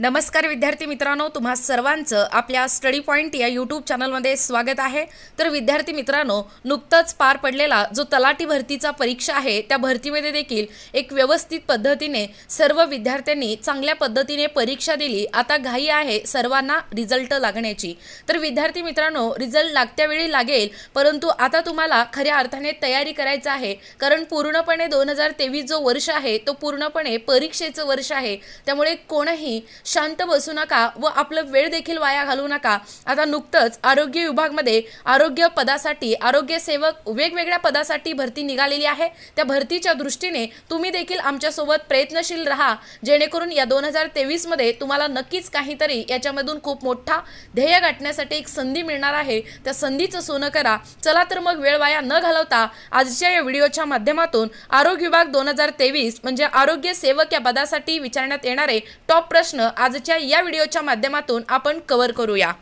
नमस्कार विद्यार्थी मित्रांनो तुम्हा सर्वांचं आपल्या स्टडी पॉईंट या यूट्यूब चॅनलमध्ये स्वागत आहे तर विद्यार्थी मित्रांनो नुकतंच पार पडलेला जो तलाठी भरतीचा परीक्षा आहे त्या भरतीमध्ये देखील एक व्यवस्थित पद्धतीने सर्व विद्यार्थ्यांनी चांगल्या पद्धतीने परीक्षा दिली आता घाई आहे सर्वांना रिझल्ट लागण्याची तर विद्यार्थी मित्रांनो रिझल्ट लागत्यावेळी लागेल परंतु आता तुम्हाला खऱ्या अर्थाने तयारी करायचं आहे कारण पूर्णपणे दोन हजार तेवीस जो वर्ष आहे तो पूर्णपणे परीक्षेचं वर्ष आहे त्यामुळे कोणही शांत बसू नका व आपलं वेळ देखील वाया घालू नका आता नुकतंच आरोग्य विभागमध्ये आरोग्य पदासाठी आरोग्य सेवक वेगवेगळ्या पदासाठी भरती निघालेली आहे त्या भरतीच्या दृष्टीने तुम्ही देखील आमच्यासोबत प्रयत्नशील राहा जेणेकरून या दोन हजार तेवीसमध्ये तुम्हाला नक्कीच काहीतरी याच्यामधून खूप मोठा ध्येय गाठण्यासाठी एक संधी मिळणार आहे त्या संधीचं सोनं करा चला तर मग वेळ वाया न घालवता आजच्या या व्हिडिओच्या माध्यमातून आरोग्य विभाग दोन हजार तेवीस म्हणजे आरोग्य सेवक या पदासाठी विचारण्यात येणारे टॉप प्रश्न आजच्या या व्हिडिओच्या माध्यमातून आपण कव्हर करूया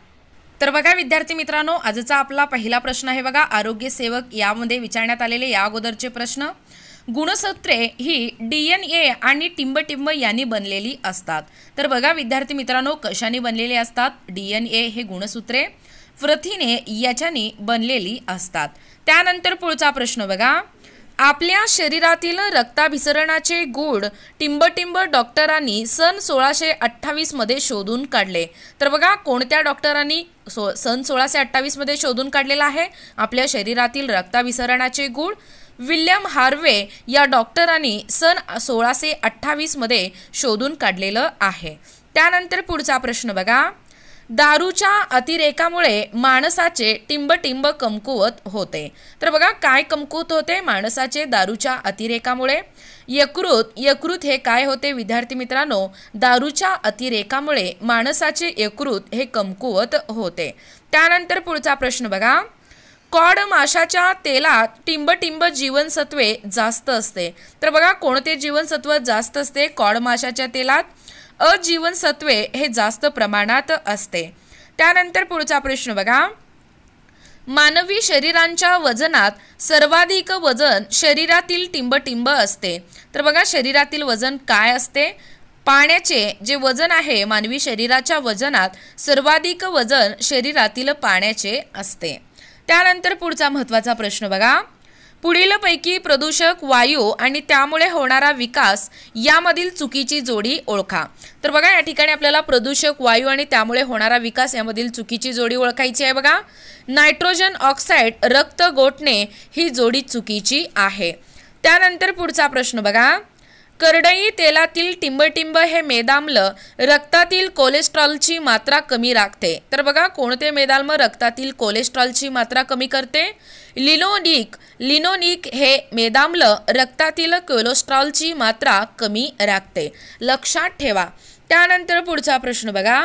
तर बघा विद्यार्थी मित्रांनो आजचा आपला पहिला प्रश्न आहे बघा आरोग्य सेवक यामध्ये विचारण्यात आलेले या अगोदरचे प्रश्न गुणसूत्रे ही डी एन ए आणि टिंबटिंब यांनी बनलेली असतात तर बघा विद्यार्थी मित्रांनो कशाने बनलेले असतात डी एन ए हे गुणसूत्रे प्रथिने याच्याने बनलेली असतात त्यानंतर पुढचा प्रश्न बघा आपल्या शरीरातील रक्ताभिसरणाचे गुण टिंबटिंब डॉक्टरांनी सन सोळाशे अठ्ठावीसमध्ये शोधून काढले तर बघा कोणत्या डॉक्टरांनी सो सन सोळाशे अठ्ठावीसमध्ये शोधून काढलेला आहे आपल्या शरीरातील रक्ताभिसरणाचे गुड विल्यम हार्वे या डॉक्टरांनी सन सोळाशे अठ्ठावीसमध्ये शोधून काढलेलं आहे त्यानंतर पुढचा प्रश्न बघा दारूच्या अतिरेकामुळे माणसाचे टिंबटिंब कमकुवत होते तर बघा काय कमकुवत होते माणसाचे दारूच्या अतिरेकामुळे यकृत यकृत हे काय होते विद्यार्थी मित्रांनो दारूच्या अतिरेकामुळे माणसाचे यकृत हे कमकुवत होते त्यानंतर पुढचा प्रश्न बघा कॉड माशाच्या तेलात टिंबटिंब जीवनसत्वे जास्त असते तर बघा कोणते जीवनसत्व जास्त असते कॉड माशाच्या तेलात अजीवनसत्वे हे जास्त प्रमाणात असते त्यानंतर पुढचा प्रश्न बघा मानवी शरीरांच्या वजनात सर्वाधिक वजन शरीरातील टिंबटिंब असते तर बघा शरीरातील वजन काय असते पाण्याचे जे वजन आहे मानवी शरीराच्या वजनात सर्वाधिक वजन शरीरातील पाण्याचे असते त्यानंतर पुढचा महत्त्वाचा प्रश्न बघा पुढीलपैकी प्रदूषक वायू आणि त्यामुळे होणारा विकास यामधील चुकीची जोडी ओळखा तर बघा या ठिकाणी आपल्याला प्रदूषक वायू आणि त्यामुळे होणारा विकास यामधील चुकीची जोडी ओळखायची आहे बघा नायट्रोजन ऑक्साईड रक्त गोठणे ही जोडी चुकीची आहे त्यानंतर पुढचा प्रश्न बघा करडई तेलातील टिंबटिंब हे मेदामल रक्तातील कोलेस्ट्रॉलची मात्रा कमी राखते तर बघा कोणते मेदाम्ल रक्तातील कोलेस्ट्रॉलची मात्रा कमी करते लिनोनिक लिनोनिक हे मेदामलं रक्तातील कोलेस्ट्रॉलची मात्रा कमी राखते लक्षात ठेवा त्यानंतर पुढचा प्रश्न बघा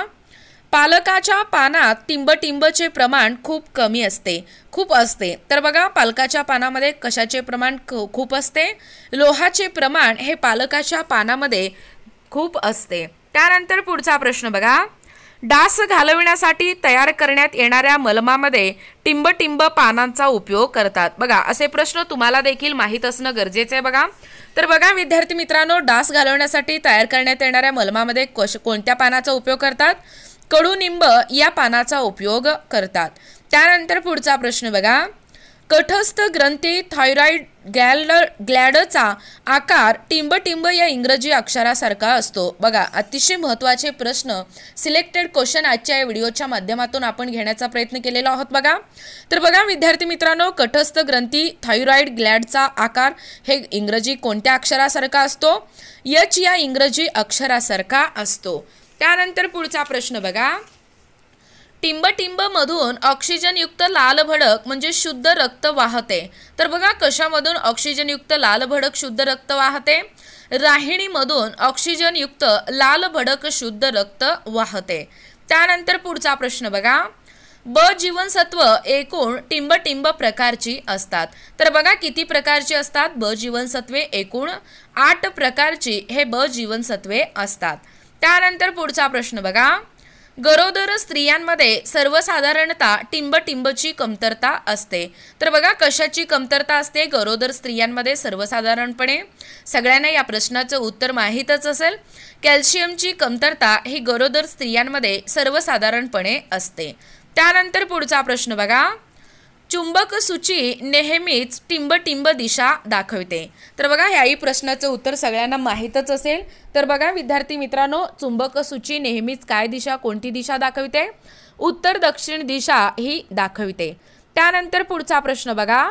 पालकाच्या पानात टिंबटिंबचे प्रमाण खूप कमी असते खूप असते तर बघा पालकाच्या पानामध्ये कशाचे प्रमाण खूप असते लोहाचे प्रमाण हे पालकाच्या पानामध्ये खूप असते त्यानंतर पुढचा प्रश्न बघा डास घालविण्यासाठी तयार करण्यात येणाऱ्या मलमामध्ये टिंबटिंब पानांचा उपयोग करतात बघा असे प्रश्न तुम्हाला देखील माहीत असणं गरजेचं आहे बघा तर बघा विद्यार्थी मित्रांनो डास घालवण्यासाठी तयार करण्यात येणाऱ्या मलमामध्ये कश कोणत्या पानाचा उपयोग करतात कडुनिंब या पानाचा उपयोग करतात त्यानंतर पुढचा प्रश्न बघा कठस्थ ग्रंथी थायरॉइड गॅलडर ग्लॅडचा आकार टिंबटिंब या इंग्रजी अक्षरासारखा असतो बघा अतिशय महत्त्वाचे प्रश्न सिलेक्टेड क्वेश्चन आजच्या या व्हिडिओच्या माध्यमातून आपण घेण्याचा प्रयत्न केलेला आहोत बघा तर बघा विद्यार्थी मित्रांनो कठस्थ ग्रंथी थायरॉईड ग्लॅडचा आकार हे इंग्रजी कोणत्या अक्षरासारखा असतो यच या इंग्रजी अक्षरासारखा असतो त्यानंतर पुढचा प्रश्न बघा टिंबटिंबमधून युक्त लाल भडक म्हणजे शुद्ध रक्त वाहते तर बघा कशामधून युक्त लाल भडक शुद्ध रक्त वाहते राहिणीमधून युक्त लाल भडक शुद्ध रक्त वाहते त्यानंतर पुढचा प्रश्न बघा ब जीवनसत्व एकूण टिंबटिंब प्रकारची असतात तर बघा किती प्रकारची असतात ब जीवनसत्वे एकूण आठ प्रकारची हे ब जीवनसत्वे असतात त्यानंतर पुढचा प्रश्न बघा गरोदर स्त्रियांमध्ये सर्वसाधारणतः टिंबटिंबची कमतरता असते तर बघा कशाची कमतरता असते गरोदर स्त्रियांमध्ये सर्वसाधारणपणे सगळ्यांना या प्रश्नाचं उत्तर माहीतच असेल कॅल्शियमची कमतरता ही गरोदर स्त्रियांमध्ये सर्वसाधारणपणे असते त्यानंतर पुढचा प्रश्न बघा चुंबक सूची नेहमीच टिंबटिंब दिशा दाखवते तर बघा याही प्रश्नाचं उत्तर सगळ्यांना माहीतच असेल तर बघा विद्यार्थी मित्रांनो चुंबक सूची नेहमीच काय दिशा कोणती दिशा दाखवते उत्तर दक्षिण दिशा ही दाखवते त्यानंतर पुढचा प्रश्न बघा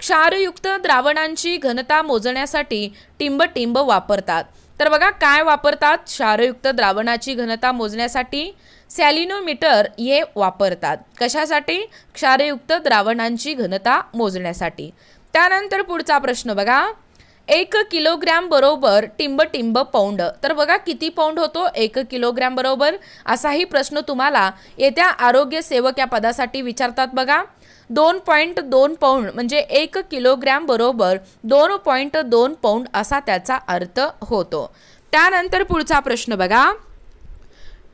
क्षारयुक्त द्रावणांची घनता मोजण्यासाठी टिंबटिंब वापरतात तर बघा काय वापरतात क्षारयुक्त द्रावणाची घनता मोजण्यासाठी सॅलिनोमीटर हे वापरतात कशासाठी क्षारयुक्त द्रावणांची घनता मोजण्यासाठी त्यानंतर पुढचा प्रश्न बघा एक किलोग्रॅम बरोबर टिंब टिंब पौंड तर बघा किती पौंड होतो एक किलोग्रॅम बरोबर असाही प्रश्न तुम्हाला येत्या आरोग्य सेवक या पदासाठी विचारतात बघा दोन पॉईंट दोन पौंड म्हणजे एक किलोग्रॅम बरोबर दोन पॉईंट दोन पौंड असा त्याचा अर्थ होतो त्यानंतर पुढचा प्रश्न बघा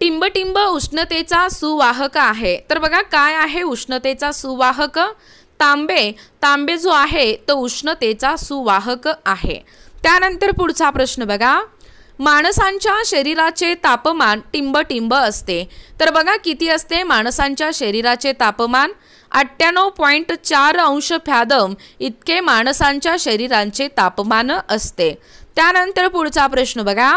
टिंबटिंब उष्णतेचा सुवाहक आहे तर बघा काय आहे उष्णतेचा सुवाहक तांबे तांबे जो आहे तो उष्णतेचा सुवाहक आहे त्यानंतर पुढचा प्रश्न बघा माणसांच्या शरीराचे तापमान टिंबटिंब असते तर बघा किती असते माणसांच्या शरीराचे तापमान अठ्ठ्याण्णव पॉईंट चार अंश फ्यादम इतके माणसांच्या शरीरांचे तापमान असते त्यानंतर पुढचा प्रश्न बघा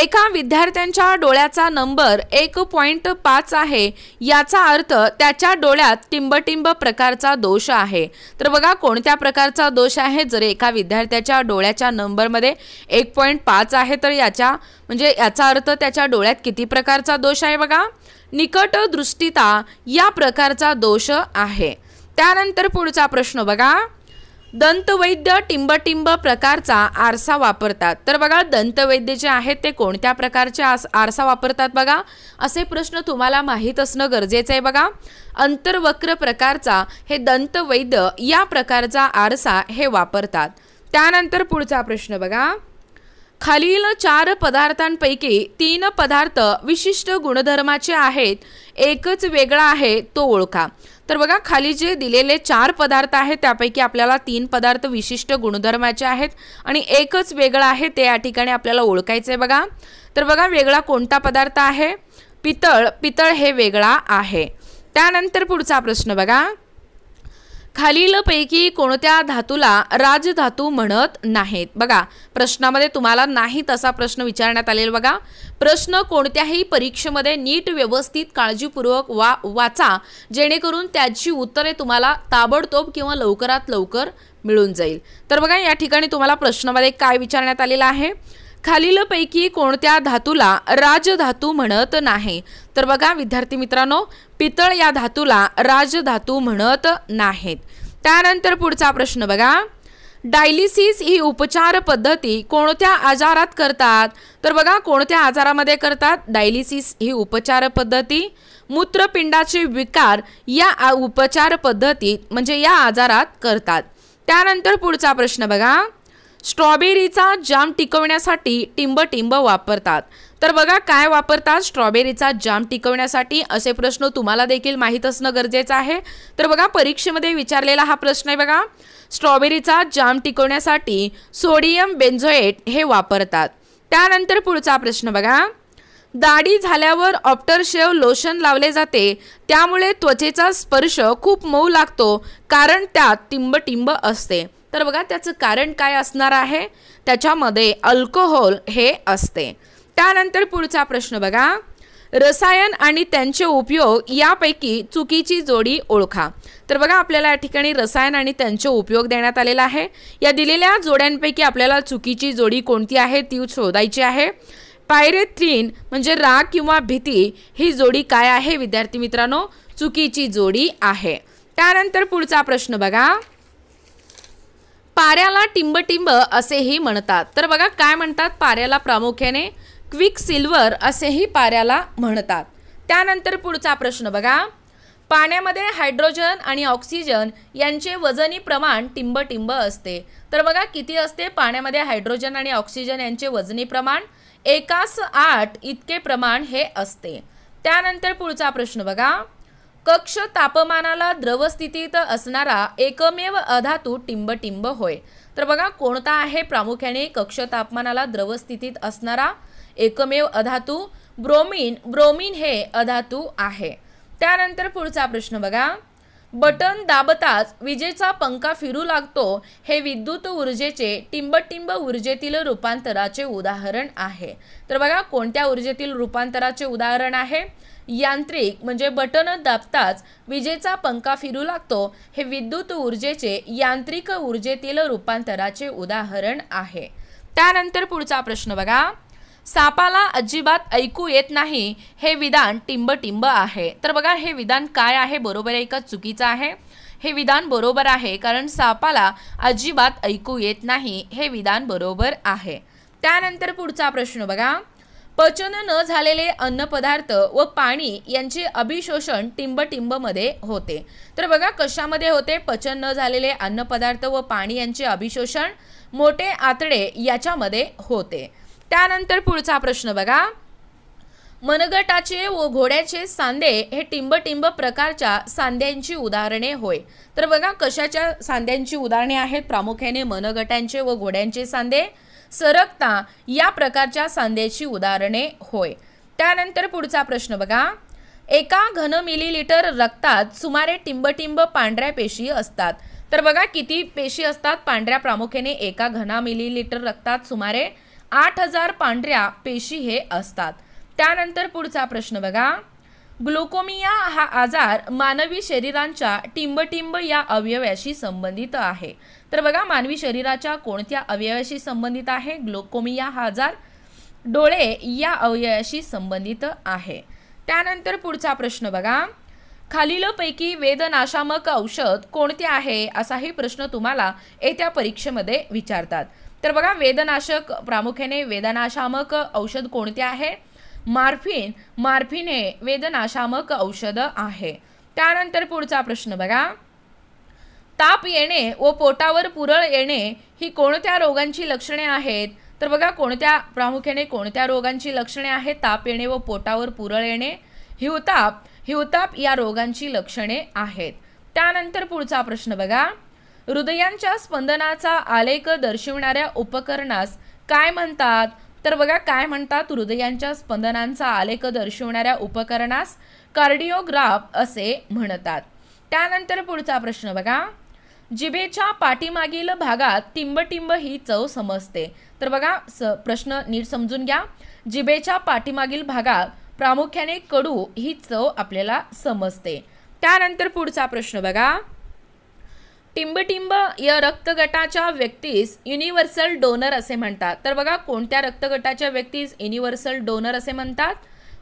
एका विद्यार्थ्यांच्या डोळ्याचा नंबर एक पॉईंट पाच आहे याचा अर्थ त्याच्या डोळ्यात टिंबटिंब प्रकारचा दोष आहे तर बघा कोणत्या प्रकारचा दोष आहे जर एका विद्यार्थ्याच्या डोळ्याच्या नंबरमध्ये एक पॉईंट पाच आहे तर याच्या म्हणजे याचा अर्थ त्याच्या डोळ्यात किती प्रकारचा दोष आहे बघा निकट दृष्टीता या प्रकारचा दोष आहे त्यानंतर पुढचा प्रश्न बघा दंतवैद्य टिंबटिंब प्रकारचा आरसा वापरतात तर बघा दंतवैद्य जे आहेत ते कोणत्या प्रकारचे आरसा वापरतात बघा असे प्रश्न तुम्हाला माहीत असणं गरजेचं आहे बघा अंतर्वक्र प्रकारचा हे दंतवैद्य या प्रकारचा आरसा हे वापरतात त्यानंतर पुढचा प्रश्न बघा खालील चार पदार्थांपैकी तीन पदार्थ विशिष्ट गुणधर्माचे आहेत एकच वेगळा आहे तो ओळखा तर बघा खाली जे दिलेले चार पदार्थ आहेत त्यापैकी आपल्याला तीन पदार्थ विशिष्ट गुणधर्माचे आहेत आणि एकच वेगळा आहे ते या ठिकाणी आपल्याला ओळखायचं आहे बघा तर बघा वेगळा कोणता पदार्थ आहे पितळ पितळ हे वेगळा आहे त्यानंतर पुढचा प्रश्न बघा खालीलपैकी कोणत्या धातूला राजधातू म्हणत नाहीत बघा प्रश्नामध्ये तुम्हाला नाही तसा प्रश्न विचारण्यात आलेला बघा प्रश्न कोणत्याही परीक्षेमध्ये नीट व्यवस्थित काळजीपूर्वक वा वाचा जेणेकरून त्याची उत्तरे तुम्हाला ताबडतोब किंवा लवकरात लवकर मिळून जाईल तर बघा या ठिकाणी तुम्हाला प्रश्नामध्ये काय विचारण्यात आलेलं आहे खालीलपैकी कोणत्या धातूला राजधातू म्हणत नाही तर बघा विद्यार्थी मित्रांनो पितळ या धातूला राजधातू म्हणत नाहीत त्यानंतर पुढचा प्रश्न बघा डायलिसिस ही उपचार पद्धती कोणत्या आजारात करतात तर बघा कोणत्या आजारामध्ये करतात डायलिसिस ही उपचार पद्धती मूत्रपिंडाचे विकार या उपचार पद्धतीत म्हणजे या आजारात करतात त्यानंतर पुढचा प्रश्न बघा स्ट्रॉबेरीचा जाम टिकवण्यासाठी टिंब टिंब वापरतात तर बघा काय वापरतात स्ट्रॉबेरीचा जाम टिकवण्यासाठी असे प्रश्न तुम्हाला देखील माहीत असणं गरजेचं आहे तर बघा परीक्षेमध्ये विचारलेला हा प्रश्न आहे बघा स्ट्रॉबेरीचा जाम टिकवण्यासाठी सोडियम बेन्झोएट हे वापरतात त्यानंतर पुढचा प्रश्न बघा दाढी झाल्यावर ऑप्टर शेव लोशन लावले जाते त्यामुळे त्वचेचा स्पर्श खूप मऊ लागतो कारण त्यात टिंब टिंब असते तर बघा त्याचं कारण काय असणार आहे त्याच्यामध्ये अल्कोहोल हे असते त्यानंतर पुढचा प्रश्न बघा रसायन आणि त्यांचे उपयोग यापैकी चुकीची जोडी ओळखा तर बघा आपल्याला या ठिकाणी रसायन आणि त्यांचे उपयोग देण्यात आलेला आहे या दिलेल्या जोड्यांपैकी आपल्याला चुकीची जोडी कोणती आहे ती शोधायची आहे पायरेथ्रीन म्हणजे राग किंवा भीती ही जोडी काय आहे विद्यार्थी मित्रांनो चुकीची जोडी आहे त्यानंतर पुढचा प्रश्न बघा पाऱ्याला टिंबटिंब असेही म्हणतात तर बघा काय म्हणतात पाऱ्याला प्रामुख्याने क्विक सिल्वर असेही पाऱ्याला म्हणतात त्यानंतर पुढचा प्रश्न बघा पाण्यामध्ये हायड्रोजन आणि ऑक्सिजन यांचे वजनी प्रमाण टिंबटिंब असते तर बघा किती असते पाण्यामध्ये हायड्रोजन आणि ऑक्सिजन यांचे वजनी प्रमाण एकास आठ इतके प्रमाण हे असते त्यानंतर पुढचा प्रश्न बघा कक्ष तापमानाला द्रवस्थितीत असणारा एकमेव अधातू टिंबटिंब होय तर बघा कोणता आहे प्रामुख्याने कक्ष तापमानाला द्रवस्थितीत असणारा एकमेव अधातू ब्रोमिन ब्रोमिन हे अधातू आहे त्यानंतर पुढचा प्रश्न बघा बटन दाबताच विजेचा पंखा फिरू लागतो हे विद्युत ऊर्जेचे टिंबटिंब ऊर्जेतील रूपांतराचे उदाहरण आहे तर बघा कोणत्या ऊर्जेतील रूपांतराचे उदाहरण आहे यांत्रिक म्हणजे बटन दाबताच विजेचा पंखा फिरू लागतो हे विद्युत ऊर्जेचे यांत्रिक ऊर्जेतील रूपांतराचे उदाहरण आहे त्यानंतर पुढचा प्रश्न बघा सापाला अजिबात ऐकू येत नाही हे विधान टिंब टिंब आहे तर बघा हे विधान काय आहे बरोबर आहे का चुकीचं आहे हे विधान बरोबर आहे कारण सापाला अजिबात ऐकू येत नाही हे विधान बरोबर आहे त्यानंतर पुढचा प्रश्न बघा पचन न झालेले अन्नपदार्थ व पाणी यांचे अभिशोषण टिंबटिंबमध्ये होते तर बघा कशामध्ये होते पचन न झालेले अन्नपदार्थ व पाणी यांचे अभिशोषण मोठे आतडे याच्यामध्ये होते त्यानंतर पुढचा प्रश्न बघा मनगटाचे व घोड्याचे सांदे हे टिंब टिंब प्रकारच्या सांद्यांची उदाहरणे होय तर बघा कशाच्या सांद्यांची उदाहरणे आहेत प्रामुख्याने मनगटांचे व घोड्यांचे सांदे सरकता या प्रकारच्या सांद्याची उदाहरणे होय त्यानंतर पुढचा प्रश्न बघा एका घन मिलीलिटर रक्तात सुमारे टिंबटिंब पांढऱ्या पेशी असतात तर बघा किती पेशी असतात पांढऱ्या प्रामुख्याने एका घना मिलीलिटर रक्तात सुमारे आठ हजार पांढऱ्या पेशी हे असतात त्यानंतर पुढचा प्रश्न बघा ग्लोकोमिया हा आजार मानवी शरीरांच्या टिंबटिंब या अवयवाशी संबंधित आहे तर बघा मानवी शरीराच्या कोणत्या अवयवाशी संबंधित आहे ग्लोकोमिया हा आजार डोळे या अवयवाशी संबंधित आहे त्यानंतर पुढचा प्रश्न बघा खालीलपैकी वेदनाशामक औषध कोणते आहे असाही प्रश्न तुम्हाला येत्या परीक्षेमध्ये विचारतात तर बघा वेदनाशक प्रामुख्याने वेदनाशामक औषध कोणते आहे मार्फिन मार्फिन हे वेदनाशामक औषध आहे त्यानंतर पुढचा प्रश्न बघा ताप येणे व पोटावर पुरळ येणे ही कोणत्या रोगांची लक्षणे आहेत तर बघा कोणत्या प्रामुख्याने कोणत्या रोगांची लक्षणे आहेत ताप येणे व पोटावर पुरळ येणे हिवताप हिवताप या रोगांची लक्षणे आहेत त्यानंतर पुढचा प्रश्न बघा हृदयांच्या स्पंदनाचा आलेख दर्शवणाऱ्या उपकरणास काय म्हणतात तर बघा काय म्हणतात हृदयांच्या स्पंदनांचा आलेख दर्शवणाऱ्या उपकरणास कार्डिओग्राफ असे म्हणतात त्यानंतर पुढचा प्रश्न बघा जिभेच्या पाठीमागील भागात टिंबटिंब ही चव समजते तर बघा स प्रश्न नीट समजून घ्या जिभेच्या पाठीमागील भागात प्रामुख्याने कडू ही चव आपल्याला समजते त्यानंतर पुढचा प्रश्न बघा टिंबटिंब या रक्तगटाच्या व्यक्तीस युनिव्हर्सल डोनर असे म्हणतात तर बघा कोणत्या रक्तगटाच्या व्यक्तीस युनिव्हर्सल डोनर असे म्हणतात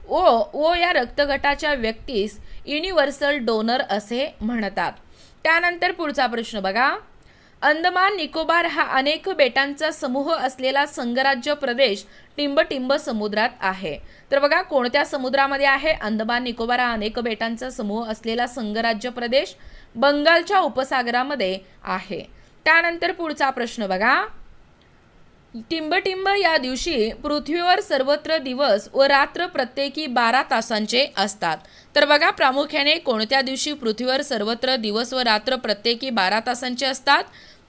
ओ ओ या रक्तगटाच्या व्यक्तीस युनिव्हर्सल डोनर असे म्हणतात त्यानंतर पुढचा प्रश्न बघा अंदमान निकोबार हा अनेक बेटांचा समूह असलेला संघराज्य प्रदेश टिंबटिंब समुद्रात आहे तर बघा कोणत्या समुद्रामध्ये आहे अंदमान निकोबार हा अनेक बेटांचा समूह असलेला संघराज्य प्रदेश बंगालच्या उपसागरामध्ये आहे त्यानंतर पुढचा प्रश्न बघा टिंबटिंब या दिवशी पृथ्वीवर सर्वत्र दिवस व रात्र प्रत्येकी बारा तासांचे असतात तर बघा प्रामुख्याने कोणत्या दिवशी पृथ्वीवर सर्वत्र दिवस व रात्र प्रत्येकी बारा तासांचे असतात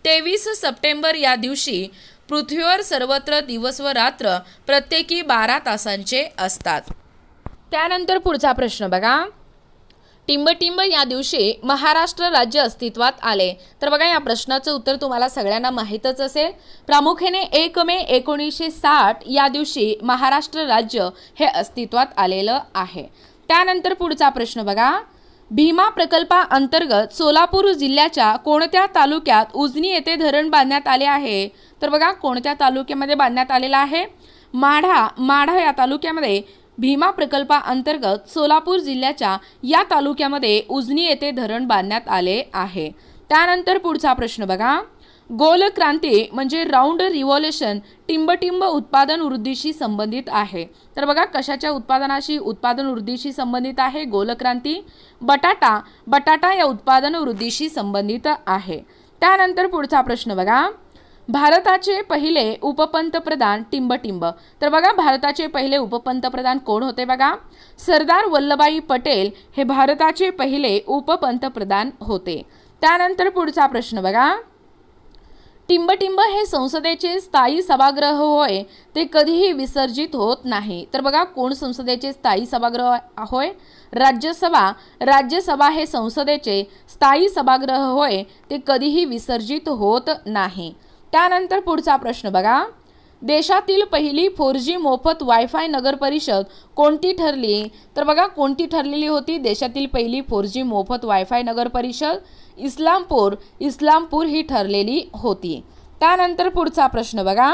तेवीस सप्टेंबर या दिवशी पृथ्वीवर सर्वत्र दिवस व रात्र प्रत्येकी बारा तासांचे असतात त्यानंतर पुढचा प्रश्न बघा टिंबटिंब या दिवशी महाराष्ट्र राज्य अस्तित्वात आले तर बघा या प्रश्नाचं उत्तर तुम्हाला सगळ्यांना माहीतच असेल प्रामुख्याने एक मे एकोणीसशे साठ या दिवशी महाराष्ट्र राज्य हे अस्तित्वात आलेलं आहे त्यानंतर पुढचा प्रश्न बघा भीमा प्रकल्पाअंतर्गत सोलापूर जिल्ह्याच्या कोणत्या तालुक्यात उजनी येथे धरण बांधण्यात आले आहे तर बघा कोणत्या तालुक्यामध्ये बांधण्यात आलेलं आहे माढा माढा या तालुक्यामध्ये भीमा प्रकल्पाअंतर्गत सोलापूर जिल्ह्याच्या या तालुक्यामध्ये उजनी येथे धरण बांधण्यात आले आहे त्यानंतर पुढचा प्रश्न बघा गोल क्रांती म्हणजे राऊंड रिव्हॉल्युशन टिंबटिंब उत्पादन वृद्धीशी संबंधित आहे तर बघा कशाच्या उत्पादनाशी उत्पादन वृद्धीशी संबंधित आहे गोल बटाटा बटाटा या उत्पादन वृद्धीशी संबंधित आहे त्यानंतर पुढचा प्रश्न बघा भारताचे पहिले उपपंतप्रधान टिंबटिंब तर बघा भारताचे पहिले उपपंतप्रधान कोण होते बघा सरदार वल्लभभाई पटेल हे भारताचे पहिले उपपंतप्रधान होते त्यानंतर पुढचा प्रश्न बघा टिंबटिंब हे संसदेचे स्थायी सभागृह होय ते कधीही विसर्जित होत नाही तर बघा कोण संसदेचे स्थायी सभागृह होय राज्यसभा राज्यसभा हे संसदेचे स्थायी सभागृह होय ते कधीही विसर्जित होत नाही त्यानंतर पुढचा प्रश्न बघा देशातील पहिली फोर जी मोफत वायफाय नगरपरिषद कोणती ठरली तर बघा कोणती ठरलेली होती देशातील पहिली फोर जी मोफत वायफाय नगरपरिषद इस्लामपूर इस्लामपूर ही ठरलेली होती त्यानंतर पुढचा प्रश्न बघा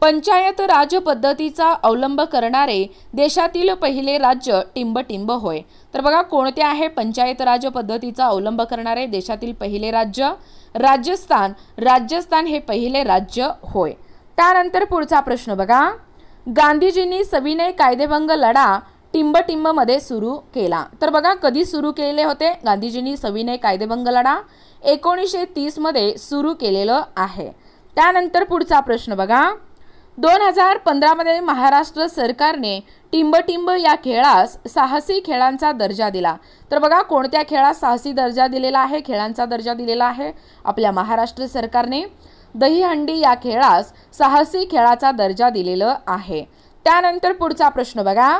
पंचायत राज पद्धतीचा अवलंब करणारे देशातील पहिले राज्य टिंबटिंब होय तर बघा कोणते आहे पंचायत राज पद्धतीचा अवलंब करणारे देशातील पहिले राज्य राजस्थान राजस्थान हे पहिले राज्य होय त्यानंतर पुढचा प्रश्न बघा गांधीजींनी सविनय कायदेभंग लढा टिंबटिंबमध्ये सुरू केला तर बघा कधी सुरू केलेले होते गांधीजींनी सविनय कायदेभंग लढा एकोणीसशे तीसमध्ये सुरू केलेलं आहे त्यानंतर पुढचा प्रश्न बघा दोन हजार पंधरामध्ये महाराष्ट्र सरकारने टिंबटिंब या खेळास साहसी खेळांचा दर्जा दिला तर बघा कोणत्या खेळास साहसी दर्जा दिलेला आहे खेळांचा दर्जा दिलेला आहे आपल्या महाराष्ट्र सरकारने दहीहंडी या खेळास साहसी खेळाचा दर्जा दिलेला आहे त्यानंतर पुढचा प्रश्न बघा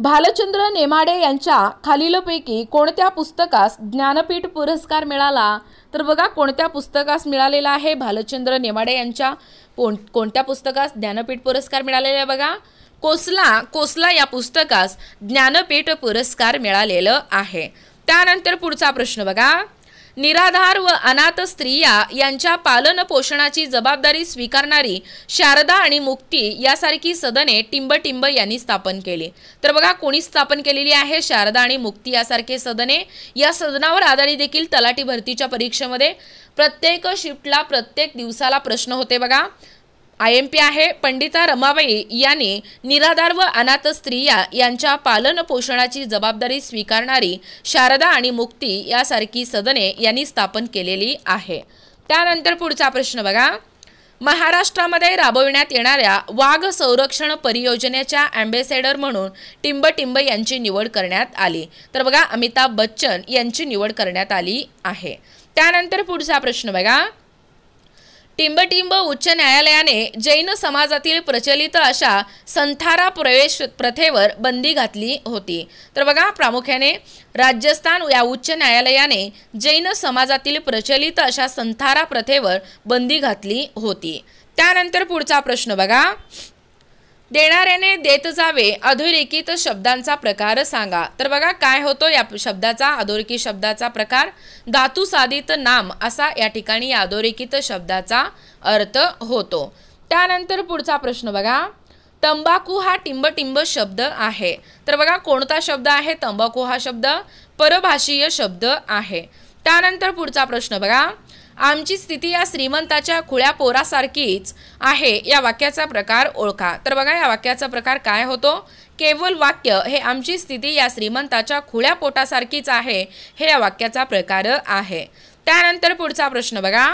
भालचंद्र नेमाडे यांच्या खालीलपैकी कोणत्या पुस्तकास ज्ञानपीठ पुरस्कार मिळाला तर बघा कोणत्या पुस्तकास मिळालेला आहे भालचंद्र नेमाडे यांच्या कोण कोणत्या पुस्तकास ज्ञानपीठ पुरस्कार मिळालेला आहे बघा कोसला कोसला या पुस्तकास ज्ञानपीठ पुरस्कार मिळालेलं आहे त्यानंतर पुढचा प्रश्न बघा निराधार व अनाथ स्त्रिया यांच्या पालन पोषणाची जबाबदारी स्वीकारणारी शारदा आणि मुक्ती यासारखी सदने टिंबटिंब यांनी स्थापन केली तर बघा कोणी स्थापन केलेली आहे शारदा आणि मुक्ती यासारखे सदने या सदनावर आधारित देखील तलाठी भरतीच्या परीक्षेमध्ये प्रत्येक शिफ्टला प्रत्येक दिवसाला प्रश्न होते बघा आय एम पी आहे पंडिता रमाबाई यांनी निराधार व अनाथ स्त्रिया यांच्या पालन पोषणाची जबाबदारी स्वीकारणारी शारदा आणि मुक्ती यासारखी सदने यांनी स्थापन केलेली आहे त्यानंतर पुढचा प्रश्न बघा महाराष्ट्रामध्ये राबविण्यात येणाऱ्या वाघ संरक्षण परियोजनेच्या अँबेसेडर म्हणून टिंबटिंब यांची निवड करण्यात आली तर बघा अमिताभ बच्चन यांची निवड करण्यात आली आहे त्यानंतर पुढचा प्रश्न बघा टिंबटिंब उच्च न्यायालयाने जैन समाजातील प्रचलित अशा संथारा प्रवेश प्रथेवर बंदी घातली होती तर बघा प्रामुख्याने राजस्थान या उच्च न्यायालयाने जैन समाजातील प्रचलित अशा संथारा प्रथेवर बंदी घातली होती त्यानंतर पुढचा प्रश्न बघा देणाऱ्याने देत जावे अधोरेखित शब्दांचा प्रकार सांगा तर बघा काय होतो या शब्दाचा अधोरेखित शब्दाचा प्रकार धातू साधित नाम असा या ठिकाणी या अधोरेखित शब्दाचा अर्थ होतो त्यानंतर पुढचा प्रश्न बघा तंबाखू हा टिंबटिंब शब्द आहे तर बघा कोणता शब्द आहे तंबाखू हा शब्द परभाषीय शब्द आहे त्यानंतर पुढचा प्रश्न बघा आमची स्थिती या श्रीमंताच्या खुळ्या पोरासारखीच आहे या वाक्याचा प्रकार ओळखा तर बघा या वाक्याचा प्रकार काय होतो केवळ वाक्य हे आमची स्थिती या श्रीमंताच्या खुळ्या पोटासारखीच आहे हे या वाक्याचा प्रकार आहे त्यानंतर पुढचा प्रश्न बघा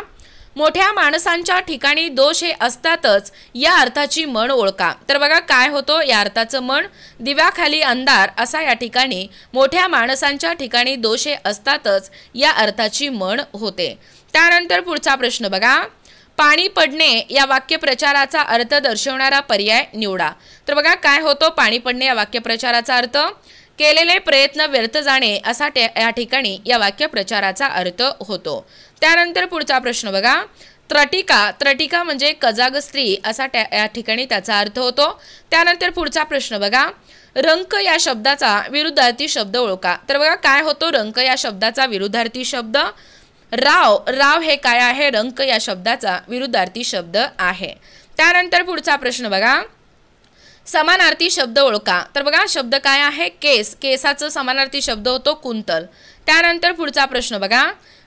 मोठ्या माणसांच्या ठिकाणी दोष हे असतातच या अर्थाची मन ओळखा तर बघा काय होतो या अर्थाचं मन दिव्याखाली अंधार असा या ठिकाणी मोठ्या माणसांच्या ठिकाणी दोष हे असतातच या अर्थाची मन होते त्यानंतर पुढचा प्रश्न बघा पाणी पडणे या वाक्यप्रचाराचा अर्थ दर्शवणारा पर्याय निवडा तर बघा काय होतो पाणी पडणे या वाक्यप्रचाराचा अर्थ केलेले प्रयत्न व्यर्थ जाणे असा या ठिकाणी या वाक्यप्रचाराचा अर्थ होतो त्यानंतर पुढचा प्रश्न बघा त्रटिका त्रटिका म्हणजे कजाग स्त्री असा त्या या ठिकाणी त्याचा अर्थ होतो त्यानंतर पुढचा प्रश्न बघा रंक या शब्दाचा विरुद्धार्थी शब्द ओळखा तर बघा काय होतो रंक या शब्दाचा विरुद्धार्थी शब्द राव राव हे काय आहे रंक या शब्दाचा विरुद्धार्थी शब्द आहे त्यानंतर पुढचा प्रश्न बघा समानार्थी शब्द ओळखा तर बघा शब्द काय आहे केस केसाचं समानार्थी शब्द होतो कुंतल त्यानंतर पुढचा प्रश्न बघा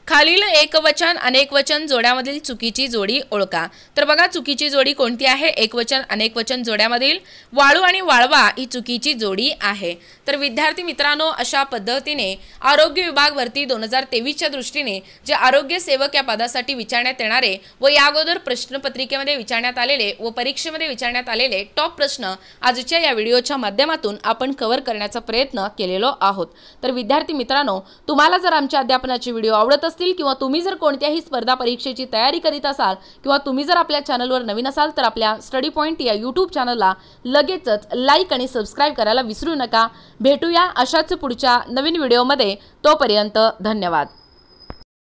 खालील एकवचन अनेकवचन जोड्यामधील चुकीची जोडी ओळखा तर बघा चुकीची जोडी कोणती आहे एकवचन अनेकवचन जोड्यामधील वाळू आणि वाळवा ही चुकीची जोडी आहे तर विद्यार्थी मित्रांनो अशा पद्धतीने आरोग्य विभाग भरती दोन हजार तेवीसच्या दृष्टीने जे आरोग्य सेवक या पदासाठी विचारण्यात येणारे व या अगोदर प्रश्नपत्रिकेमध्ये विचारण्यात आलेले व परीक्षेमध्ये विचारण्यात आलेले टॉप प्रश्न आजच्या या व्हिडिओच्या माध्यमातून आपण कव्हर करण्याचा प्रयत्न केलेलो आहोत तर विद्यार्थी मित्रांनो तुम्हाला जर आमच्या अध्यापनाची व्हिडिओ आवडत असतील किंवा तुम्ही जर कोणत्याही स्पर्धा परीक्षेची तयारी करीत असाल किंवा तुम्ही जर आपल्या चॅनलवर नवीन असाल तर आपल्या स्टडी पॉईंट या यूट्यूब चॅनलला लगेचच लाईक आणि सबस्क्राईब करायला विसरू नका भेटूया अशाच पुढच्या नवीन व्हिडिओमध्ये तोपर्यंत धन्यवाद